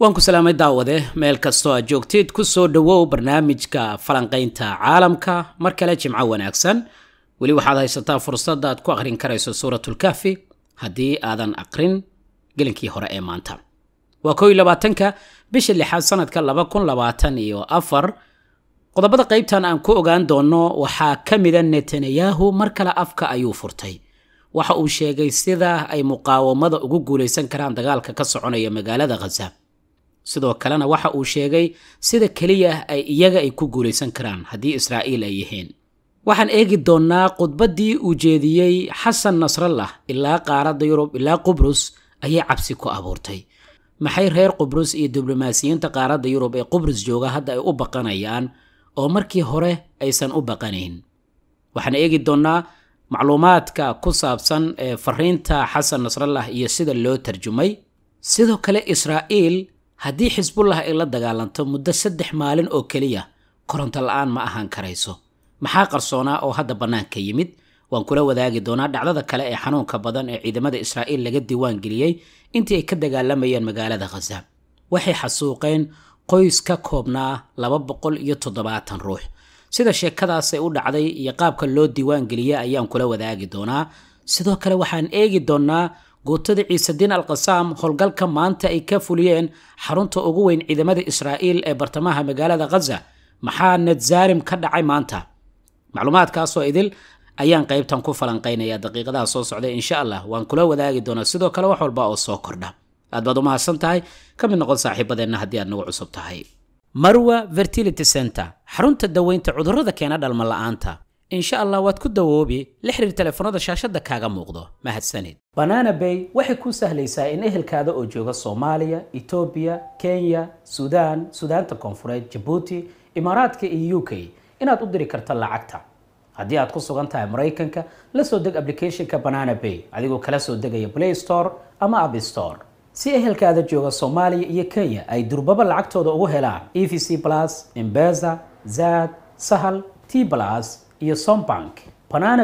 waan ku salaamay daawade meel kastoo aad joogtid ku soo dhowow barnaamijka falanqaynta caalamka mar kale jimco wanaagsan weli waxaad haysataa fursad aad ku akhrin karayso suuratulkahfi haddii aadan aqrin gelinkii hore ee maanta waa ko iyo labaatanka bisha lixaad sanadka laba kun labaatan iyo afar qodobada qaybtan aan ku ogaan doonno waxaa ka mida ah netanyahu mar kale afka ayuu furtay waxa uu sheegay sida ay muqaawamada ugu guulaysan karaan dagaalka ka soconaya magaalada khaza sidoo kalena waxa uu sheegay sida keliya ay iyaga ay ku guulaysan karaan haddii israa'iil ay yihiin waxaan eegi doonnaa khudbaddii uu jeediyey xasan nasrallah ilaa qaaradda yurub ilaa qubrus ayay cabsi ku abuurtay maxay reer qubrus iyo diblomaasiyiinta qaaradda yurub ee qubrus jooga hadda ay u baqanayaan oo markii hore aysan u baqanayn waxaan eegi doonnaa macluumaadka ku saabsan ee fariinta xasan nasrallah iyo sida loo tarjumay sidoo kale israa'iil haddii xisbullah ay la dagaalanto muddo saddex maalin oo keliya koronto la-aan ma ahaan karayso maxaa qarsoonaa oo hadda bannaanka yimid waan kula wadaagi doonaa dhacdada kale ee xanuunka badan ee ciidamada israa'iil laga diiwaan geliyey intii ay ka dagaalamayeen magaalada khaza waxay xasuuqeen qoys ka koobnaa laba boqol iyo toddobaatan ruux sida sheekadaasay u dhacday iyo qaabka loo diiwaan geliyey ayaan kula wadaagi doonaa sidoo kale waxaan eegi doonaa gootada ciisediin alkasaam howlgalka maanta ay ka fuliyeen xarunta ugu weyn ciidamada israa'iil ee bartamaha magaalada khaza maxaa nadzaarim ka dhacay maanta macluumaadkaasoo idil ayaan qaybtan ku falanqaynayaa daqiiqadaha soo socda insha allah waan kula wadaagi doonaa sidoo kale wax walba oo soo kordha aad baad u mahadsan tahay ka mid noqon saaxiibadeenna haddii aad nagu cusub tahay marwa fertility center xarunta daweynta cudurrada keena dhalmalaaanta insha allah waad ku dawoobi la xiriir telefoonada shaashadda kaaga muuqdo mahadsanid banana bay waxay kuu sahlaysaa in ehelkaada oo jooga soomaaliya etoobiya kenya suudaan suudaanta koonfureed jabuuti imaaraadka iyo u k inaad u diri karto lacagta haddii aad ku sugan tahay maraykanka la soo deg applicationka banana bay adigoo kala soo degaya play store ama app store si ehelkaada jooga soomaaliya iyo kenya ay durbaba lacagtooda ugu helaan e v c plus imbeza zad sahal t plus iyo sombank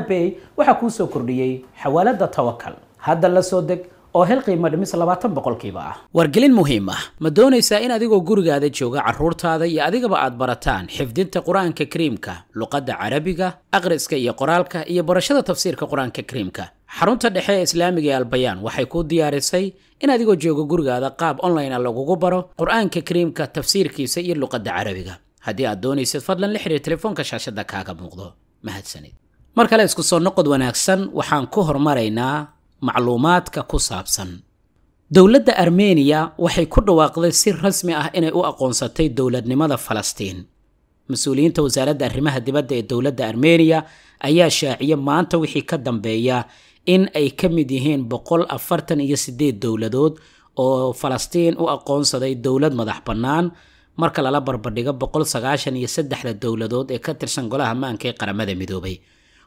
bay waxaa kuu soo kordhiyey xawaalada tawakal hadda la soo deg oo hel qiimo dhimis labaatan boqolkiiba ah wargelin muhiim ah ma doonaysaa in adigoo gurigaada jooga carruurtaada iyo adigaba aad barataan xifdinta qur-aanka kariimka luqadda carabiga akhriska iyo qoraalka iyo barashada tafsiirka qur-aanka kariimka xarunta dhexe ee islaamiga ee albayaan waxay kuu diyaarisay in adigoo jooga gurigaada qaab online ah lagugu baro qur-aanka kariimka tafsiirkiisa iyo luqadda carabiga haddii aad doonaysid fadlan la xiriir telefoonka shaashadda kaaga muuqdo mahadsanid mar kale isku soo noqod wanaagsan waxaan ku hormaraynaa macluumaadka ku saabsan dowladda armeniya waxay ku dhawaaqday si rasmi ah inay u aqoonsatay dowladnimada falastiin mas-uuliyiinta wasaaradda arrimaha dibadda ee dowladda armeniya ayaa shaaciya maanta wixii ka dambeeya in ay ka mid yihiin boqol afartan iyo siddeed dowladood oo falastiin u aqoonsaday dowlad madax bannaan marka lala barbardhigo boqol sagaashan iyo saddexda dowladood ee ka tirsan golaha maanka ee qaramada midoobay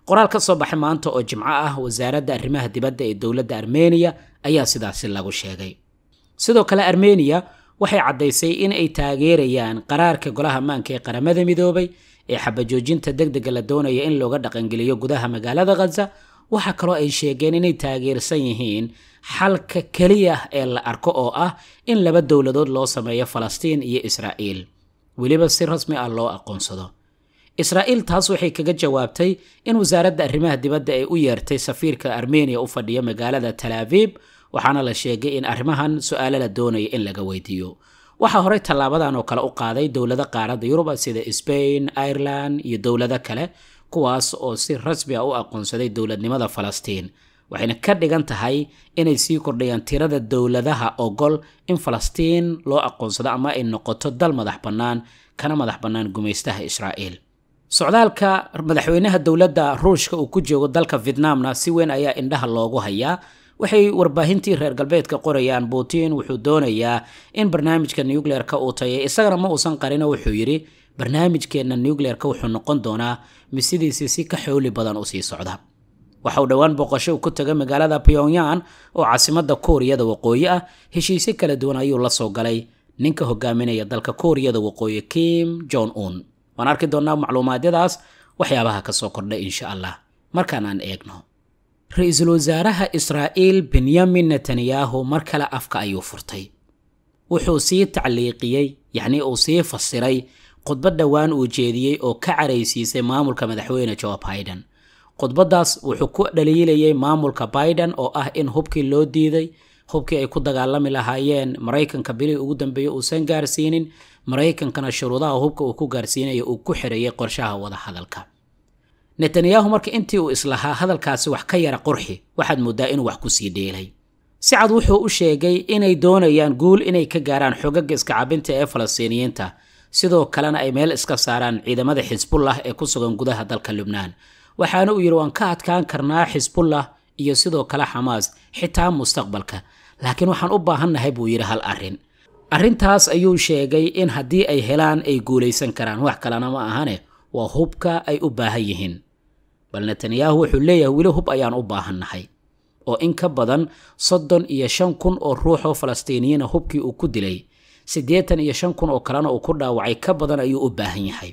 qoraal ka soo baxay maanta oo jimco ah wasaaradda arrimaha dibadda ee dowladda armeniya ayaa sidaasi lagu sheegay sidoo kale armeniya waxay caddaysay in ay taageerayaan qaraarka golaha maanka ee qaramada midoobay ee xabajoojinta deg dega la doonaya in looga dhaqangeliyo gudaha magaalada khaza waxaa kaloo ay sheegeen inay taageersan yihiin xalka keliya ee la arko oo ah in laba dowladood loo sameeyo falastiin iyo israa'iil weliba si rasmi ah loo aqoonsado israa'iil taas waxay kaga jawaabtay in wasaaradda arrimaha dibadda ay u yeertay safiirka armeniya u fadhiyo magaalada talaabiib waxaana la sheegay in arrimahan su-aalo la doonayo in laga weydiiyo waxaa horey tallaabadan oo kale u qaaday dowlado qaaradda yurub sida sbain irelan iyo dowlado kale kuwaas oo si rasmi ah u aqoonsaday dowladnimada falastiin waxayna ka dhigan tahay inay sii kordhayaan tirada dowladaha ogol in falastiin loo aqoonsado ama ay noqoto dal madax bannaan kana madax bannaan gumaystaha israa'iil socdaalka madaxweynaha dowladda ruushka uu ku joogo dalka vietnamna si weyn ayaa indhaha loogu hayaa waxay warbaahintii reer galbeedka qorayaan putin wuxuu doonayaa in barnaamijka nucleer uu tayay isagana ma uusan qarin oo wuxuu yidhi barnaamijkeenna nucleerka wuxuu noqon doonaa mid sidiisii si ka xooli badan u sii socda waxa uu dhowaan booqasho uu ku tagay magaalada pyongyang oo caasimadda kuuriyada waqooyi ah heshiisyo kala duwan ayuu la soo galay ninka hogaaminaya dalka kuuriyada waqooyi kim john un waan arki doonnaa macluumaadyadaas waxyaabaha kasoo kordhay insha allah markaan aan eegno ra-iisul wasaaraha israa'iil benyamin netanyahu mar kale afka ayuu furtay wuxuu sii tacliiqiyey yacnii uu sii fasiray khudbad dhowaan uu jeediyey oo ka caraysiisay maamulka madaxweyne jo biden khudbadaas wuxuu ku dhaliilayay maamulka biden oo ah in hubkii loo diiday hubkii ay ku dagaalami lahaayeen maraykanka bilii ugu dambeeyey uusan gaarsiinin maraykankana shuruudaha hubka uu ku gaarsiinaya uu ku xirayay qorshaha wadahadalka netanyahu marka intii uu islahaa hadalkaasi wax ka yara qurxi waxaad moodaa inuu wax ku sii dheelay sicad wuxuu u sheegay inay doonayaan guul inay ka gaaraan xogaga iskacabinta ee falastiiniyiinta sidoo kalena ay meel iska saaraan ciidamada xisbullah ee ku sugan gudaha dalka lubnaan waxaana uu yidhi waan ka adkaan karnaa xisbullah iyo sidoo kale xamaas xitaa mustaqbalka laakiin waxaan u baahannahay buu yidhi hal arrin arrintaas ayuu sheegay in haddii ay helaan ay guulaysan karaan wax kalena ma ahane waa hubka ay u baahan yihiin bal netanyahu wuxuu leeyahay weli hub ayaan u baahannahay oo in ka badan soddon iyo shan kun oo ruuxoo falastiiniyiina hubkii uu ku dilay sideetan iyo shan kun oo kalena uu ku dhaawacay ka badan ayuu u baahan yahay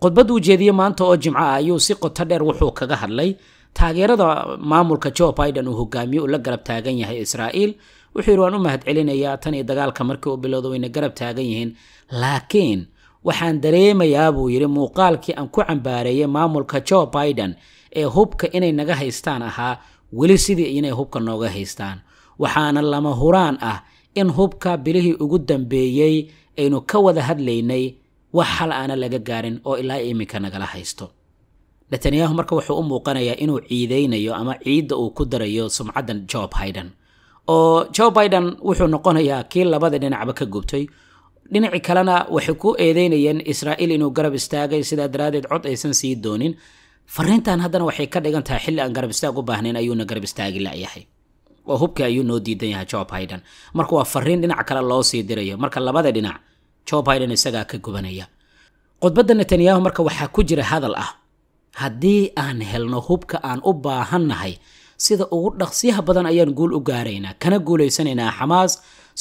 khudbad uu jeediyey maanta oo jimco ah ayuu si qoto dheer wuxuu kaga hadlay taageerada maamulka jo biden uu hogaamiye ula garab taagan yahay israa'iil wuxuu yidhi waan u mahad celinayaa tan iyo dagaalka markii uu bilowda wayna garab taagan yihiin laakiin waxaan dareemayaa buu yidhi muuqaalkii aan ku cambaareeyay maamulka jo biden ee hubka inay naga haystaan ahaa weli sidii inay hubka nooga haystaan waxaana lama huraan ah in hubka bilihii ugu dambeeyey aynu ka wada hadlaynay wax xal aana laga gaarin oo ilaa iminka nagala haysto netanyahu marka wuxuu u muuqanayaa inuu ciidaynayo ama ciidda uu ku darayo sumcaddan joe biden oo joe biden wuxuu noqonayaa kii labada dhinacba ka gubtay dhinaci kalena waxay ku eedeynayeen israa'iil inuu garab istaagay sidaa daraaddeed cod aysan sii doonin fariintan haddana waxay ka dhigan tahay xilli aan garab istaag u baahnayn ayuuna garab istaagi la'yahay oo hubka ayuu noo diidan yahay joe biden marka waa fariin dhinac kale loo sii dirayo marka labada dhinac joe biden isagaa ka gubanaya khudbadda netanyahu marka waxaa ku jira hadal ah haddii aan helno hubka aan u baahannahay sida ugu dhaqsyaha badan ayaan guul u gaaraynaa kana guulaysanaynaa xamaas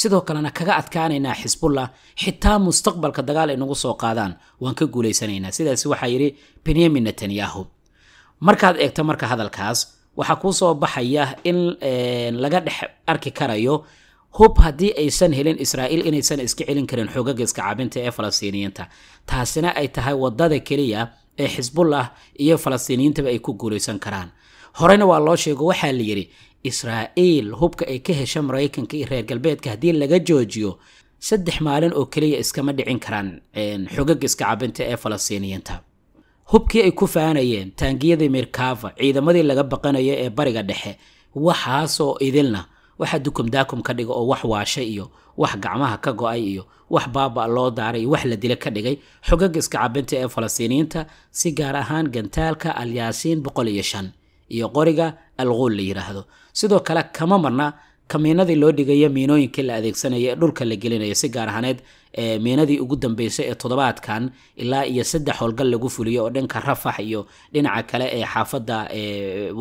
sidoo kalena kaga adkaanaynaa xisbullah xitaa mustaqbalka dagaal ay soo qaadaan waan ka guulaysanaynaa sidaas waxaa yidhi benyamin netanyahu markaad eegto marka hadalkaas waxaa kuusoo baxaya in eh, laga dhex arki karayo hub haddii aysan helin israa'iil inaysan iska celin karin xoogaga iskacaabinta ee falastiiniyiinta taasina ay tahay wadada keliya ee xisbullah iyo falastiiniyiintaba ay ku guulaysan karaan horena waa loo sheego waxaa la yidhi israa'iil hubka ay ka hesha maraykanka iyo reer galbeedka haddii laga joojiyo saddex maalin oo keliya iskama dhicin karaan eh, xoogaga iskacaabinta ee falastiiniyiinta hubkii ay ku faanayeen taangiyadii mirkava ciidamadii laga baqanayo ee bariga dhexe waxaasoo idilna waxa dukumdaakum ka dhiga oo wax waashay iyo wax gacmaha ka go-ay iyo wax baaba loo daaray iyo wax la dila ka dhigay xogaga iska cabinta ee falastiiniyiinta si gaar ahaan gantaalka alyaasiin boqol iyo shan iyo qoriga al quul la yidhaahdo sidoo kale kama marna kamiinadii loo dhigaya miinooyinkii la adeegsanaya ee dhulka la gelinaya si gaar ahaneed miinadii ugu dambeysay ee toddobaadkan ilaa iyo saddex howlgal lagu fuliyo oo dhanka rafax iyo dhinaca kale ee xaafada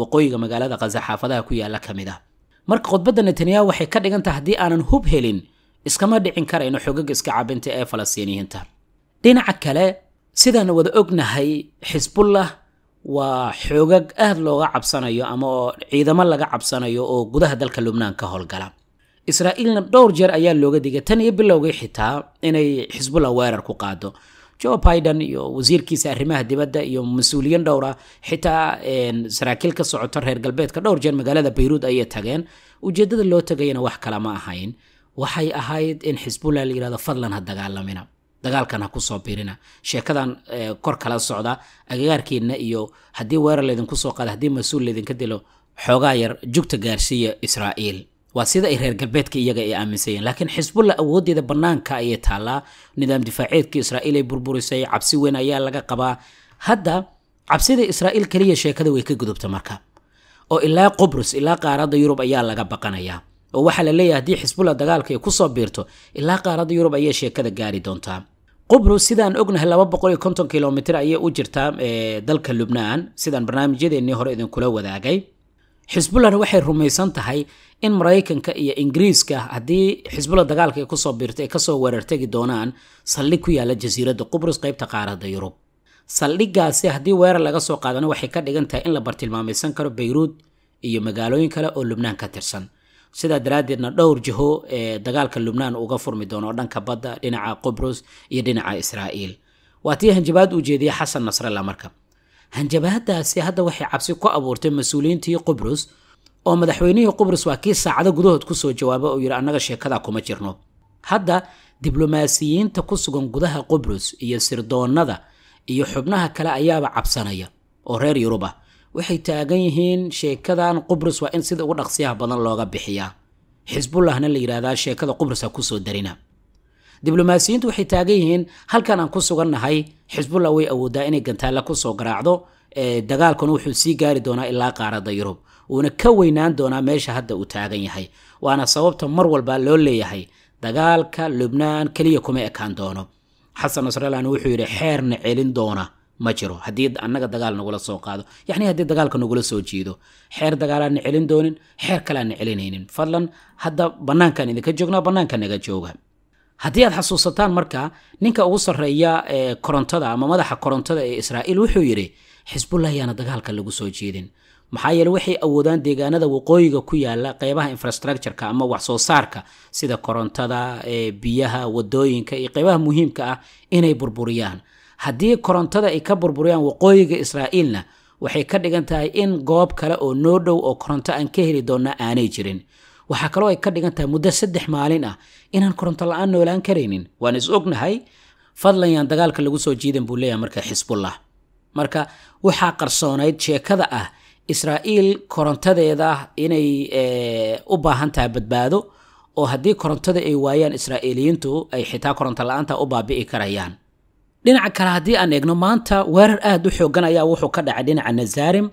waqooyiga magaalada khaza xaafadaha ku yaala ka mid ah marka khudbadda netanyahu waxay ka dhigan taha haddii aanan hub helin iskama dhicin karayno xogaga iska cabinta ee falastiiniyiinta dhinaca kale sidaan wada ognahay xisbullah waa xoogag aad looga cabsanayo ama oo ciidamo laga cabsanayo oo gudaha dalka lubnaan ka howlgala israa'iilna dhowr jeer ayaa looga digay tan iyo bilowgii xitaa inay xisbullah weerar ku qaado jo biden iyo wasiirkiisa arrimaha dibadda iyo mas-uuliyiin dhowra xitaa saraakiil ka socoto reer galbeedka dhowr jeer magaalada bayruud ayay tageen ujeeddada loo tegayana wax kale ma ahayn waxay ahayd in xisbullah la yihahdo fadlan ha dagaalamina dagaalkan ha kusoo biirina sheekadan kor kala socda agagaarkeenna iyo haddii weerar laydinku soo qaada haddii mas-uul laydinka dilo xoogaa yar jugta gaarsiiya israa'iil waa sida ay reer galbeedka iyaga ay aaminsayeen laakiin xisbulla awoodeeda bannaanka ayay taallaa nidaam difaaceedka israa'iil ay burburisay cabsi weyn ayaa laga qabaa hadda cabsida israa'iil keliya sheekada way ka gudubta marka oo ilaa qubrus ilaa qaaradda yurub ayaa laga baqanayaa oo waxaa la leeyahay haddii xisbullah dagaalka ay ku soo biirto ilaa qaaradda yurub ayay sheekada gaari doontaa qubru sidaan ognahay laba boqol iyo konton kilomitr ayay u jirtaa dalka lubnaan sidaan barnaamijyadeennii hore idinkula wadaagay xisbullahna waxay rumaysan tahay in maraykanka iyo ingiriiska haddii xisbullah dagaalka ay kusoo biirto ay kasoo weerartegi doonaan saldhig ku yaala jasiiradda qubrus qaybta qaaradda yurub saldhigaasi haddii weerar laga soo qaadana waxay ka dhigan tahay in la bartilmaamaysan karo bayruud iyo magaalooyin kale oo lubnaan ka tirsan sidaa daraaddeedna dhowr jiho ee dagaalka lubnaan uga furmi doono dhanka badda dhinaca qubrus iyo dhinaca israa'iil waa tii hanjabaad uu jeediyey xasan nasralla marka hanjabaadaasi hadda waxay cabsi ku abuurtay mas-uuliyiintii qubrus oo madaxweynihii qubrus waa kii saacado gudahood kusoo jawaaba oo yidhi annaga sheekadaa kuma jirno hadda diblomaasiyiinta ku sugan gudaha qubrus iyo sirdoonnada iyo xubnaha kale ayaaba cabsanaya oo reer yurub ah waxay taagan yihiin sheekadan qubrus waa in sida ugu dhaqsiyaha badan looga bixiyaa xisbullahna la yidhaahdaa sheekada qubrus ha kusoo darina diblomaasiyiintu waxay taagan yihiin halkan aan ku sugannahay xisbullah way awoodaa inay gantaalla kusoo garaacdo dagaalkuna wuxuu sii gaari doonaa ilaa qaaradda yurub uuna ka weynaan doonaa meesha hadda uu taagan yahay waana sababta mar walba loo leeyahay dagaalka lubnaan keliya kuma ekaan doono xasan nasrallan wuxuu yidhi xeerna celin doona ma jiro haddii annaga dagaal nagula soo qaado yacni haddii dagaalka nagula soo jiido xeer dagaalaanna celin doonin xeer kaleanna celinaynin fadlan hadda bannaankaan idinka joognaa bannaanka naga jooga haddii aad xasuusataan marka ninka ugu sarreeya ee korontada ama madaxa korontada ee israa'iil wuxuu yidhi xisbullah ayaana dagaalka lagu soo jiidin maxaa yeele waxay awoodaan deegaanada waqooyiga ku yaala qeybaha infrastructureka ama wax soo saarka sida korontada biyaha wadooyinka iyo qeybaha muhiimka ah inay burburiyaan haddii korontada ay ka burburiyaan waqooyiga israa'iilna waxay ka dhigan tahay in goob kale oo noo dhow oo koronto aan ka heli doonna aanay jirin waxaa kaloo ay ka dhigan tahay muddo saddex maalin ah inaan koronto la noolaan karaynin waan is ognahay fadlan dagaalka lagu soo jiidan buu leeyahay marka xisbullah marka waxaa qarsoonayd sheekada ah israa'iil korontadeeda inay eh, u baahan tahay badbaado oo haddii korontada ay waayaan israa'iiliyiintu ay xitaa koronto la u baabi'i karayaan dhinaca kale haddii aan eegno maanta weerar aada u xoogan ayaa wuxuu ka dhacay dhinaca nazaarim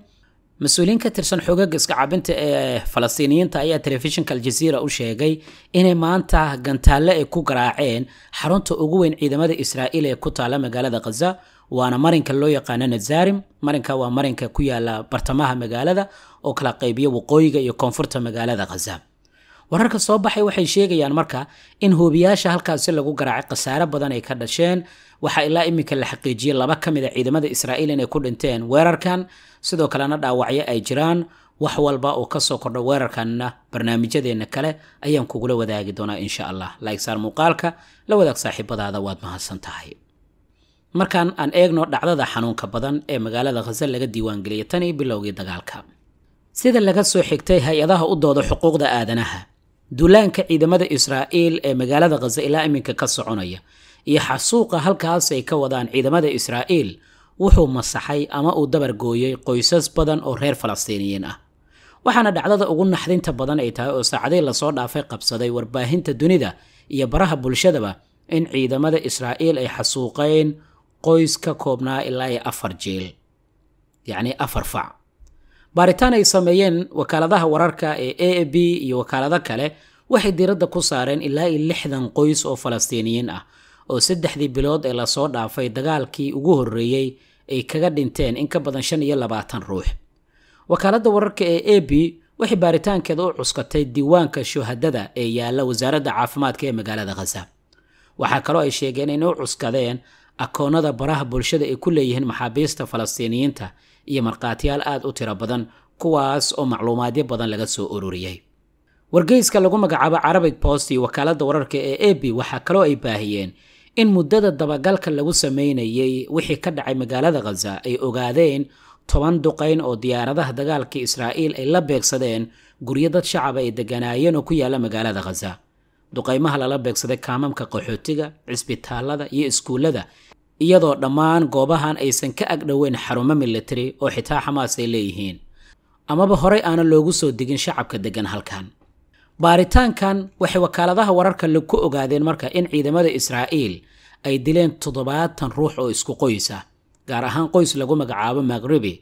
mas-uuliyiin ka tirsan xoogaga iska cabinta ee falastiiniyiinta ayaa telefishinka aljaziira u sheegay inay maanta gantaalle ay ku garaaceen xarunta ugu weyn ciidamada israa'iil ee ku taala magaalada khaza waana marinka loo yaqaano nazaarim marinka waa marinka ku yaala bartamaha magaalada oo kala qaybiya waqooyiga iyo koonfurta magaalada khaza wararka soo baxay waxay sheegayaan marka in hoobiyaasha halkaasi lagu garaacay khasaare badan ay ka dhasheen waxaa ilaa iminka la xaqiijiyey laba ka mid a ciidamada israa'iil inay ku dhinteen weerarkan sidoo kalena dhaawacyo ay jiraan wax walba oo kasoo kordho weerarkanna barnaamijyadeena kale ayaan kugula wadaagi doonaa insha allah laigsaar muuqaalka la wadaag saaxiibadaada waad mahadsan tahay markaan aan eegno dhacdada xanuunka badan ee magaalada khasal laga diiwaangeliyay tan iyo bilowgii dagaalka sida laga soo xigtay hay-adaha u dooda xuquuqda aadanaha dulaanka ciidamada israa'iil ee magaalada khaza ilaa iminka ka soconaya iyo xasuuqa halkaas ay ka wadaan ciidamada israa'iil wuxuu masaxay ama uu dabar gooyey qoysas badan oo reer falastiiniyiin ah waxaana dhacdada ugu naxdinta badan ay tahay oo saacadii lasoo dhaafay qabsaday warbaahinta dunida iyo baraha bulshadaba in ciidamada israa'iil ay xasuuqeen qoys ka koobnaa ilaa iyo afar jiil yacnii afar fac baaritaan ay sameeyeen wakaaladaha wararka ee a a b iyo wakaalado kale waxay diiradda ku saareen ilaa iyo lixdan qoys oo falastiiniyiin ah oo saddexdii bilood ee lasoo dhaafay dagaalkii ugu horreeyey ay kaga dhinteen in ka badan shan iyo labaatan ruux wakaaladda wararka ee a b waxay baaritaankeeda u cuskatay diiwaanka shuhadada ee yaalla wasaaradda caafimaadka ee magaalada khaza waxaa kaloo ay sheegeen inay u cuskadeen akoonada baraha bulshada ay ku leeyihiin maxaabiista falastiiniyiinta iyo markhaatiyaal aad u tiro badan kuwaas oo macluumaadyo badan laga soo ururiyey wargeyska lagu magacaabo carabic post iyo wakaaladda wararka ee ebi waxaa kaloo ay baahiyeen in muddada dabagalka lagu sameynayay wixii ka dhacay magaalada khaza ay ogaadeen toban duqayn oo diyaaradaha dagaalka israa'iil ay la beegsadeen guryo dad shacaba ay deganaayeen oo ku yaalla magaalada khaza duqaymaha lala beegsaday kaamamka qaxootiga cisbitaalada iyo iskuullada iyadoo dhammaan goobahan aysan ka agdhoweyn xarumo milatari oo xitaa xamaas ay leeyihiin amaba horey aanan loogu soo degin shacabka deggan halkan baaritaankan waxay wakaaladaha wararka ku ogaadeen marka in ciidamada israa'iil ay dileen toddobaatan ruux oo isku qoys ah gaar ahaan qoys lagu magacaabo magribi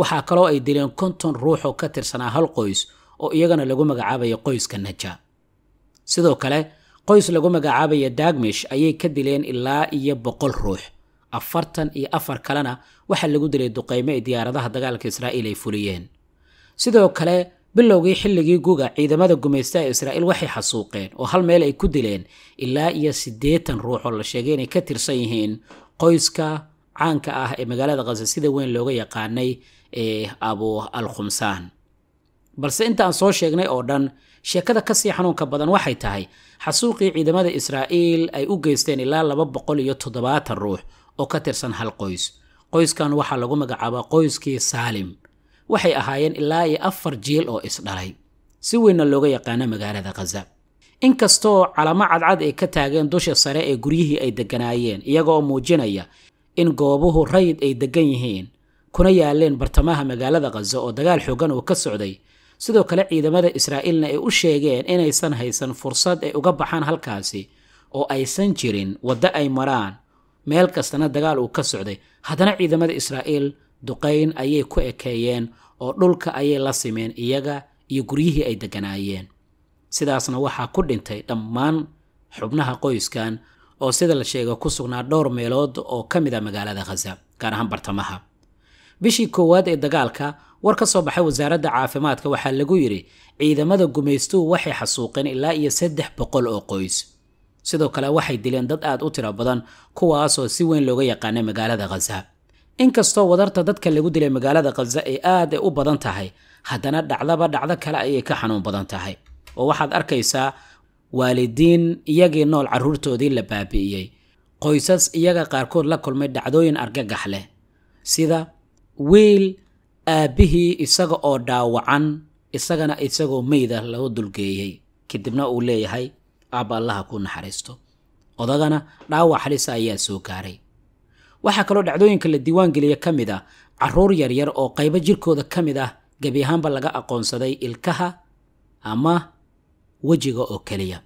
waxaa kaloo ay dileen konton ruux oo ka tirsanaa hal qoys oo iyagana lagu magacaabaya qoyska naja sidoo kale qoys lagu magacaabaya dagmish ayay ka dileen ilaa iyo boqol ruux afartan iyo afar kalena waxaa lagu dilay duqeymo ay diyaaradaha dagaalka israa'iil ay fuliyeen sidoo kale bilowgii xilligii guga ciidamada gumaysta ee israa'iil waxay xasuuqeen oo hal meel ay ku dileen ilaa iyo siddeetan ruux oo la sheegay inay ka tirsan yihiin qoyska caanka ah ee magaalada khase sida weyn looga yaqaanay ee abu alkhumsaan khumsaan balse intaan soo sheegnay oo dhan sheekada kasii xanuunka badan waxay tahay xasuuqii ciidamada israa'iil ay u geysteen ilaa laba boqol iyo toddobaatan ruux oo ka tirsan hal qoys qoyskan waxaa lagu magacaabaa qoyskii saalim waxay ahaayeen ilaa iyo afar jiil oo isdhalay si weynna looga yaqaano magaalada khaza inkastoo calamo cadcad ay ka taageen dusha sare ee guryihii ay degganaayeen iyagoo muujinaya in goobuhu rayid ay deggan yihiin kuna yaaleen bartamaha magaalada khaza oo dagaal xoogan uu ka socday sidoo kale ciidamada israa'iilna ay u sheegeen inaysan haysan fursad ay uga baxaan halkaasi oo aysan jirin waddo ay maraan meel kastana dagaal uu ka socday haddana ciidamada israa'iil duqayn ayay ku ekeeyeen oo dhulka ayay la simeen iyaga iyo guryihii ay deganaayeen sidaasna waxaa ku dhintay dhammaan xubnaha qoyskan oo sida la sheega ku sugnaa dhowr meelood oo ka mid a ah magaalada khaza gaar ahaan bartamaha bishii koowaad ee dagaalka war ka soo baxay wasaaradda caafimaadka waxaa lagu yidhi ciidamada gumaystuhu waxay xasuuqeen ilaa iyo saddex boqol oo qoys sidoo kale waxay dileen dad aad u tiro badan kuwaasoo si weyn looga yaqaanay magaalada khaza inkastoo wadarta dadka lagu dilay magaalada khaza ay aad u badan tahay haddana dhacdaba dhacdo kale ayay ka xanuun badan tahay oo waxaad arkaysaa waalidiin iyagii nool carruurtoodii la baabi'iyey qoysas iyaga qaarkood la kulmay dhacdooyin argagax leh sida wiil aabbihii isaga oo dhaawacan isagana isagoo meyda lagu dulgeeyey kadibna uu leeyahay aabba allaha ku naxariisto odagana dhaawac xalisa ah ayaa soo gaaray waxaa kaloo dhacdooyinka la diiwaangeliya ka mid ah caruur yaryar oo qaybo jirkooda ka mid ah gebi ahaanba laga aqoonsaday ilkaha ama wejiga oo keliya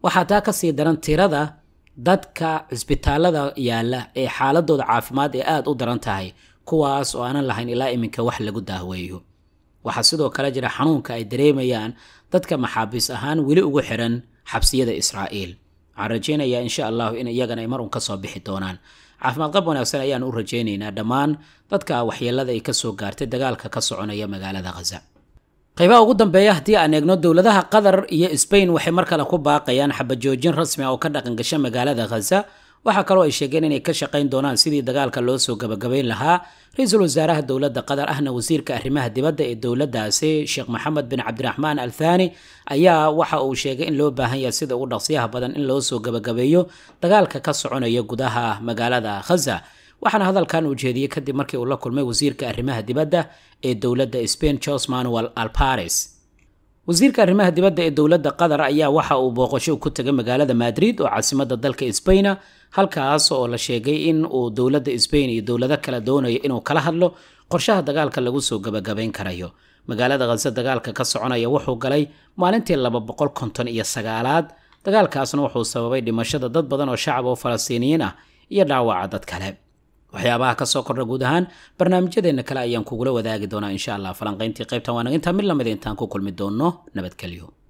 waxaa taa ka sii daran tirada dadka cisbitaalada yaalla ee xaaladooda caafimaad ee aada u daran tahay kuwaas oo aanan lahayn ilaa iminka wax lagu daahweeyo waxaa sidoo kale jira xanuunka ay dareemayaan dadka maxaabiis ahaan weli ugu xiran xabsiyada israa'iil waxaan rajaynayaa insha allahu in iyagana ay un ka soo bixi doonaan caafimaad qab wanaagsan ayaan u rajaynaynaa dhammaan dadka waxyeelada ay ka soo gaartay dagaalka ka soconaya magaalada khaza qaybaha ugu dambeeya haddii aan eegno dowladaha qatar iyo sbain waxay mar kale ku baaqayaan xabajoojin rasmi ah oo ka dhaqan gasha magaalada khaza waxaa kaloo ay sheegeen inay ka shaqayn doonaan sidii dagaalka loo soo gabagabayn lahaa ra-iisul wasaaraha dowladda qatar ahna wasiirka arrimaha dibadda ee dowladdaasi sheekh maxamed bin cabdiraxmaan althani ayaa waxa uu sheegay in loo baahan yahay sida ugu dhaqsiyaha badan in loo soo gabagabeeyo dagaalka ka soconaya gudaha magaalada khaza waxaana hadalkan uu jeediyey kadib markii uu la kulmay wasiirka arrimaha dibadda ee dowladda spain jos manuel alpares wasiirka arrimaha dibadda ee dowladda qatar ayaa waxa uu booqasho ku tegay magaalada madrid oo caasimada dalka sbaina halkaas oo la sheegay in uu dowladda sbain iyo dowlado kale doonayo inuu kala hadlo qorshaha dagaalka lagu soo gabagabayn karayo magaalada khaso dagaalka ka soconaya wuxuu galay maalintii laba boqol konton iyo sagaalaad dagaalkaasna wuxuu sababay dhimashada dad badan oo shacab oo falastiiniyiin ah iyo dhaawaca dad kale waxyaabaha kasoo kordha guud ahaan barnaamijyadeena kale ayaan kugula wadaagi doonaa insha allah falanqayntii qaybtan waa nagintaa mid lamida ah intaan ku kulmi doonno nabadgelyo